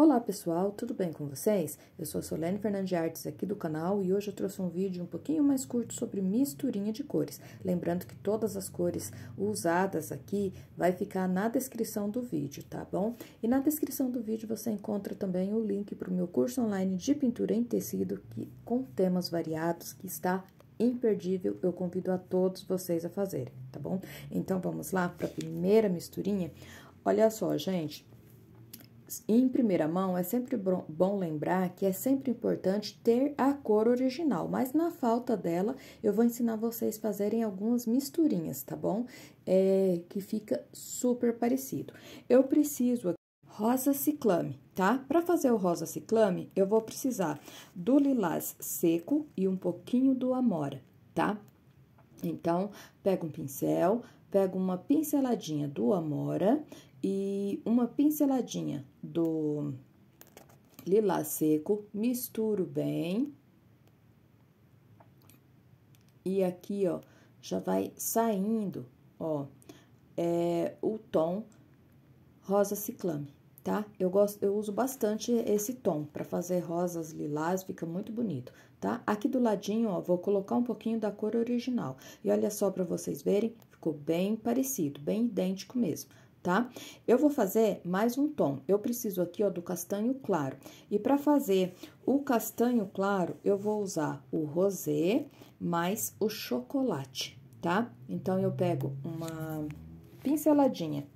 Olá pessoal, tudo bem com vocês? Eu sou a Solene Fernandes Artes aqui do canal e hoje eu trouxe um vídeo um pouquinho mais curto sobre misturinha de cores. Lembrando que todas as cores usadas aqui vai ficar na descrição do vídeo, tá bom? E na descrição do vídeo você encontra também o link para o meu curso online de pintura em tecido que, com temas variados que está imperdível, eu convido a todos vocês a fazerem, tá bom? Então, vamos lá para a primeira misturinha? Olha só, gente em primeira mão, é sempre bom lembrar que é sempre importante ter a cor original, mas na falta dela, eu vou ensinar vocês a fazerem algumas misturinhas, tá bom? É, que fica super parecido. Eu preciso aqui rosa ciclame, tá? Para fazer o rosa ciclame, eu vou precisar do lilás seco e um pouquinho do amora, tá? Então, pego um pincel, pego uma pinceladinha do amora e uma pinceladinha do lilás seco, misturo bem. E aqui, ó, já vai saindo, ó, é, o tom rosa ciclame, tá? Eu gosto, eu uso bastante esse tom para fazer rosas lilás, fica muito bonito, tá? Aqui do ladinho, ó, vou colocar um pouquinho da cor original. E olha só para vocês verem, ficou bem parecido, bem idêntico mesmo tá? Eu vou fazer mais um tom. Eu preciso aqui, ó, do castanho claro. E para fazer o castanho claro, eu vou usar o rosé mais o chocolate, tá? Então, eu pego uma pinceladinha.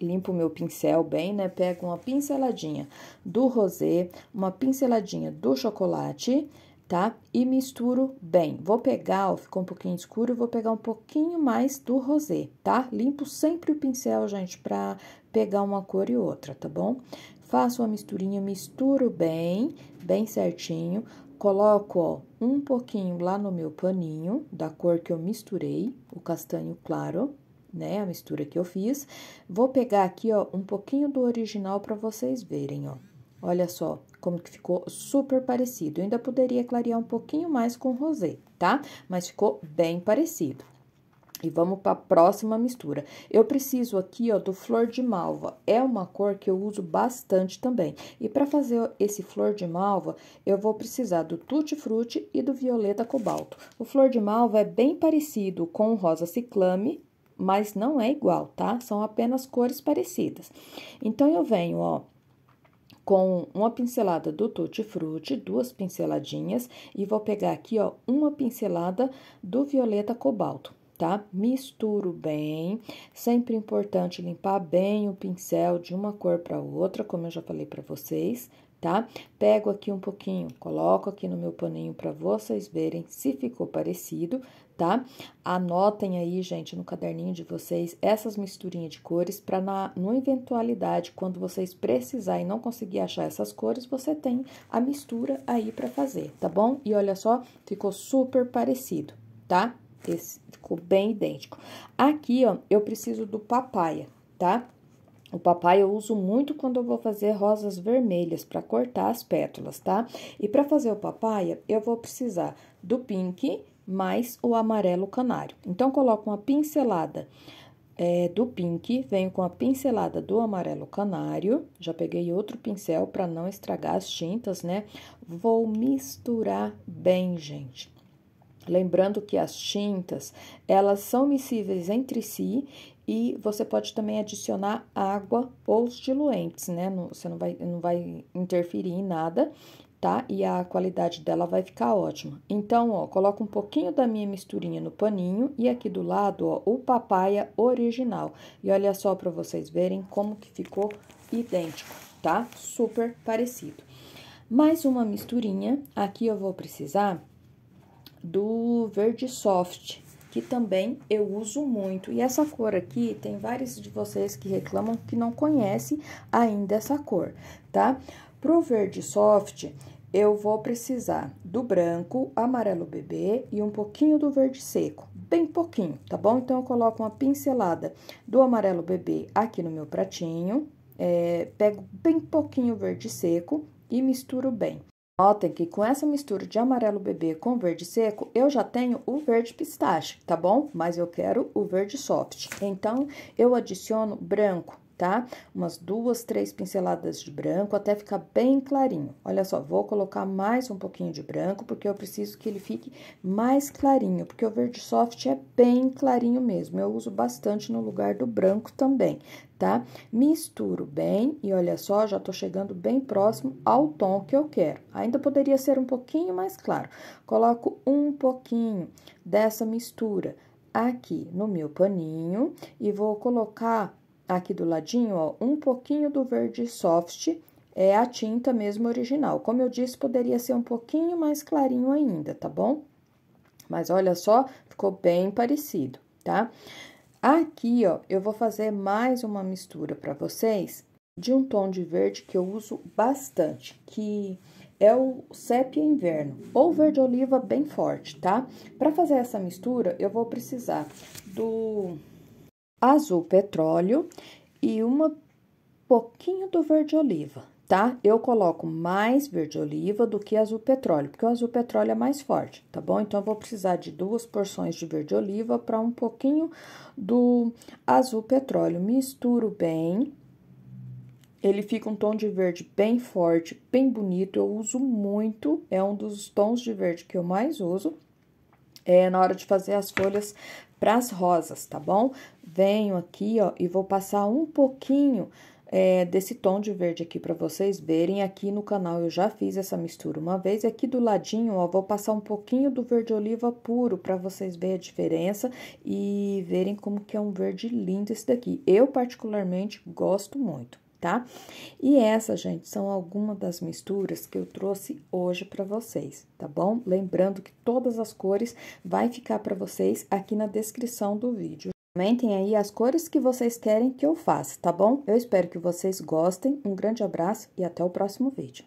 Limpo meu pincel bem, né? Pego uma pinceladinha do rosé, uma pinceladinha do chocolate tá? E misturo bem. Vou pegar, ó, ficou um pouquinho escuro, vou pegar um pouquinho mais do rosé, tá? Limpo sempre o pincel, gente, pra pegar uma cor e outra, tá bom? Faço a misturinha, misturo bem, bem certinho. Coloco, ó, um pouquinho lá no meu paninho, da cor que eu misturei, o castanho claro, né? A mistura que eu fiz. Vou pegar aqui, ó, um pouquinho do original pra vocês verem, ó. Olha só como que ficou super parecido. Eu ainda poderia clarear um pouquinho mais com rosé, tá? Mas ficou bem parecido. E vamos para a próxima mistura. Eu preciso aqui, ó, do flor de malva. É uma cor que eu uso bastante também. E para fazer esse flor de malva, eu vou precisar do tutti frutti e do violeta cobalto. O flor de malva é bem parecido com o rosa ciclame, mas não é igual, tá? São apenas cores parecidas. Então, eu venho, ó, com uma pincelada do Tutti Frutti, duas pinceladinhas, e vou pegar aqui, ó, uma pincelada do Violeta Cobalto, tá? Misturo bem, sempre importante limpar bem o pincel de uma cor para outra, como eu já falei para vocês, tá? Pego aqui um pouquinho, coloco aqui no meu paninho para vocês verem se ficou parecido, tá? Anotem aí, gente, no caderninho de vocês essas misturinhas de cores para na no eventualidade, quando vocês precisarem e não conseguir achar essas cores, você tem a mistura aí para fazer, tá bom? E olha só, ficou super parecido, tá? Esse ficou bem idêntico. Aqui, ó, eu preciso do papaya, tá? O papai eu uso muito quando eu vou fazer rosas vermelhas para cortar as pétalas, tá? E para fazer o papaya, eu vou precisar do pink mais o amarelo canário. Então, coloco uma pincelada é, do pink, venho com a pincelada do amarelo canário. Já peguei outro pincel para não estragar as tintas, né? Vou misturar bem, gente. Lembrando que as tintas, elas são miscíveis entre si e você pode também adicionar água ou os diluentes, né? você não vai, não vai interferir em nada, tá? E a qualidade dela vai ficar ótima. Então, ó, coloca um pouquinho da minha misturinha no paninho e aqui do lado, ó, o papaya original. E olha só para vocês verem como que ficou idêntico, tá? Super parecido. Mais uma misturinha, aqui eu vou precisar do verde soft, que também eu uso muito. E essa cor aqui, tem vários de vocês que reclamam que não conhece ainda essa cor, tá? Pro verde soft, eu vou precisar do branco, amarelo bebê e um pouquinho do verde seco, bem pouquinho, tá bom? Então, eu coloco uma pincelada do amarelo bebê aqui no meu pratinho, é, pego bem pouquinho verde seco e misturo bem. Notem que com essa mistura de amarelo bebê com verde seco, eu já tenho o verde pistache, tá bom? Mas eu quero o verde soft. Então, eu adiciono branco tá? Umas duas, três pinceladas de branco até ficar bem clarinho. Olha só, vou colocar mais um pouquinho de branco, porque eu preciso que ele fique mais clarinho, porque o verde soft é bem clarinho mesmo. Eu uso bastante no lugar do branco também, tá? Misturo bem e olha só, já tô chegando bem próximo ao tom que eu quero. Ainda poderia ser um pouquinho mais claro. Coloco um pouquinho dessa mistura aqui no meu paninho e vou colocar aqui do ladinho, ó, um pouquinho do verde soft é a tinta mesmo original. Como eu disse, poderia ser um pouquinho mais clarinho ainda, tá bom? Mas olha só, ficou bem parecido, tá? Aqui, ó, eu vou fazer mais uma mistura para vocês de um tom de verde que eu uso bastante, que é o sépia inverno, ou verde oliva bem forte, tá? Para fazer essa mistura, eu vou precisar do azul petróleo e uma pouquinho do verde oliva, tá? Eu coloco mais verde oliva do que azul petróleo, porque o azul petróleo é mais forte, tá bom? Então, eu vou precisar de duas porções de verde oliva para um pouquinho do azul petróleo. Misturo bem. Ele fica um tom de verde bem forte, bem bonito. Eu uso muito, é um dos tons de verde que eu mais uso é, na hora de fazer as folhas para as rosas, tá bom? Venho aqui, ó, e vou passar um pouquinho é, desse tom de verde aqui para vocês verem. Aqui no canal eu já fiz essa mistura uma vez. E aqui do ladinho, ó, vou passar um pouquinho do verde oliva puro para vocês verem a diferença e verem como que é um verde lindo esse daqui. Eu, particularmente, gosto muito tá? E essas, gente, são algumas das misturas que eu trouxe hoje para vocês, tá bom? Lembrando que todas as cores vai ficar para vocês aqui na descrição do vídeo. Comentem aí as cores que vocês querem que eu faça, tá bom? Eu espero que vocês gostem, um grande abraço e até o próximo vídeo.